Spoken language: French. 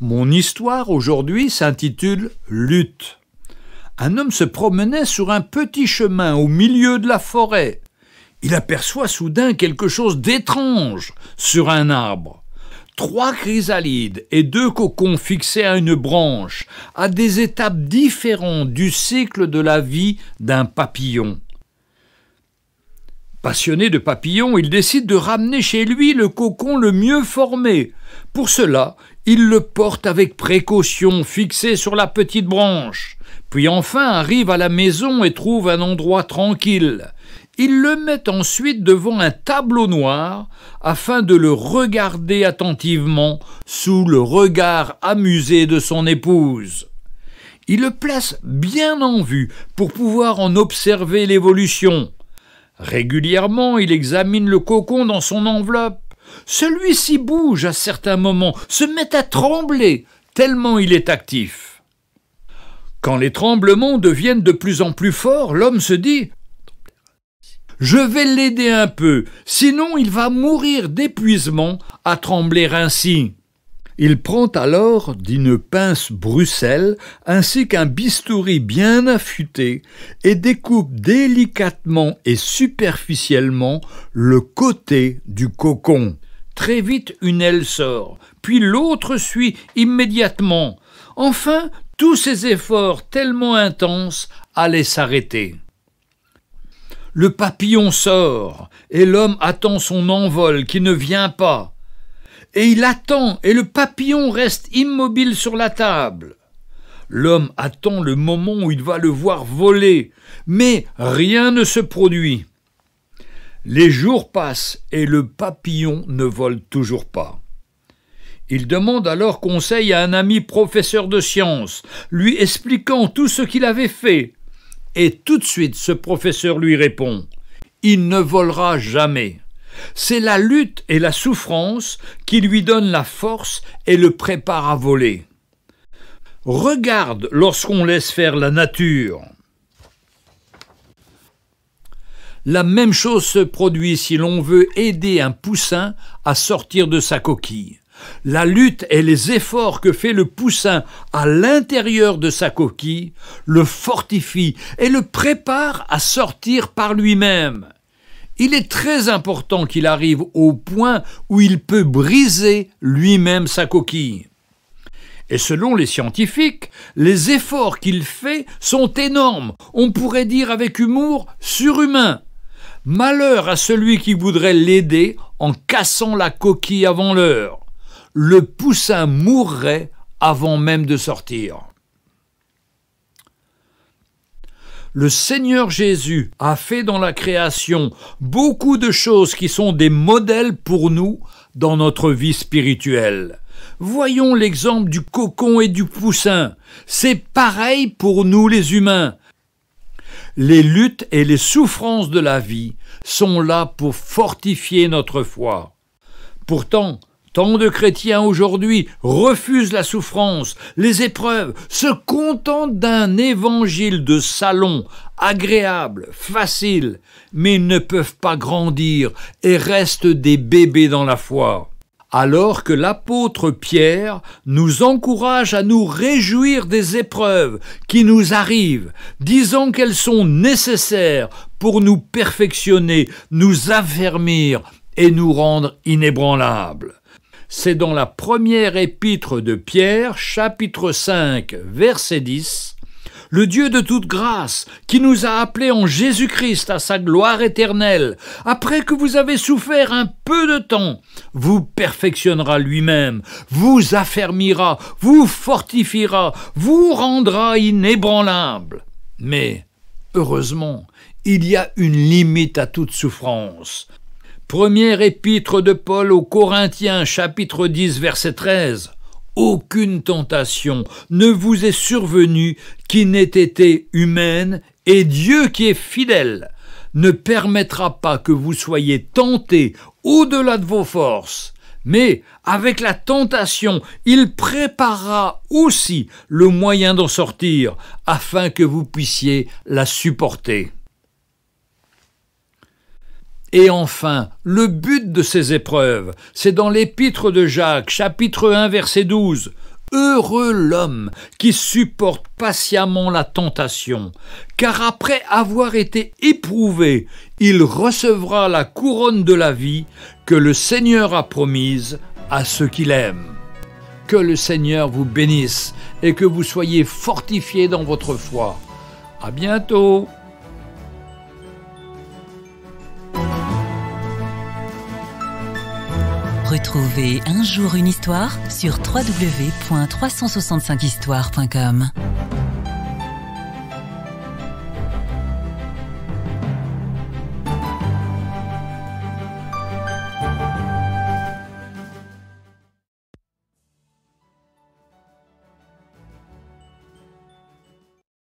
Mon histoire aujourd'hui s'intitule Lutte. Un homme se promenait sur un petit chemin au milieu de la forêt. Il aperçoit soudain quelque chose d'étrange sur un arbre. Trois chrysalides et deux cocons fixés à une branche, à des étapes différentes du cycle de la vie d'un papillon. Passionné de papillons, il décide de ramener chez lui le cocon le mieux formé. Pour cela, il le porte avec précaution, fixé sur la petite branche, puis enfin arrive à la maison et trouve un endroit tranquille. Il le met ensuite devant un tableau noir afin de le regarder attentivement sous le regard amusé de son épouse. Il le place bien en vue pour pouvoir en observer l'évolution. Régulièrement, il examine le cocon dans son enveloppe celui-ci bouge à certains moments, se met à trembler, tellement il est actif. Quand les tremblements deviennent de plus en plus forts, l'homme se dit je vais l'aider un peu, sinon il va mourir d'épuisement à trembler ainsi. Il prend alors d'une pince Bruxelles ainsi qu'un bistouri bien affûté et découpe délicatement et superficiellement le côté du cocon. Très vite une aile sort, puis l'autre suit immédiatement. Enfin, tous ces efforts tellement intenses allaient s'arrêter. Le papillon sort, et l'homme attend son envol qui ne vient pas et il attend, et le papillon reste immobile sur la table. L'homme attend le moment où il va le voir voler, mais rien ne se produit. Les jours passent et le papillon ne vole toujours pas. Il demande alors conseil à un ami professeur de sciences, lui expliquant tout ce qu'il avait fait. Et tout de suite ce professeur lui répond Il ne volera jamais. C'est la lutte et la souffrance qui lui donnent la force et le prépare à voler. Regarde lorsqu'on laisse faire la nature. La même chose se produit si l'on veut aider un poussin à sortir de sa coquille. La lutte et les efforts que fait le poussin à l'intérieur de sa coquille le fortifient et le prépare à sortir par lui-même il est très important qu'il arrive au point où il peut briser lui-même sa coquille. Et selon les scientifiques, les efforts qu'il fait sont énormes, on pourrait dire avec humour surhumains. Malheur à celui qui voudrait l'aider en cassant la coquille avant l'heure. Le poussin mourrait avant même de sortir. le Seigneur Jésus a fait dans la création beaucoup de choses qui sont des modèles pour nous dans notre vie spirituelle. Voyons l'exemple du cocon et du poussin. C'est pareil pour nous les humains. Les luttes et les souffrances de la vie sont là pour fortifier notre foi. Pourtant, Tant de chrétiens aujourd'hui refusent la souffrance, les épreuves, se contentent d'un évangile de salon, agréable, facile, mais ne peuvent pas grandir et restent des bébés dans la foi alors que l'apôtre Pierre nous encourage à nous réjouir des épreuves qui nous arrivent, disant qu'elles sont nécessaires pour nous perfectionner, nous affermir et nous rendre inébranlables c'est dans la première épître de Pierre, chapitre 5, verset 10, le Dieu de toute grâce, qui nous a appelés en Jésus-Christ à sa gloire éternelle, après que vous avez souffert un peu de temps, vous perfectionnera lui-même, vous affermira, vous fortifiera, vous rendra inébranlable. Mais, heureusement, il y a une limite à toute souffrance. Première épître de Paul aux Corinthiens, chapitre 10, verset 13. Aucune tentation ne vous est survenue qui n'ait été humaine, et Dieu qui est fidèle ne permettra pas que vous soyez tentés au-delà de vos forces. Mais avec la tentation, il préparera aussi le moyen d'en sortir, afin que vous puissiez la supporter. Et enfin, le but de ces épreuves, c'est dans l'épître de Jacques, chapitre 1, verset 12. Heureux l'homme qui supporte patiemment la tentation, car après avoir été éprouvé, il recevra la couronne de la vie que le Seigneur a promise à ceux qu'il aime. Que le Seigneur vous bénisse et que vous soyez fortifiés dans votre foi. À bientôt! Retrouvez Un jour une histoire sur www365 histoirescom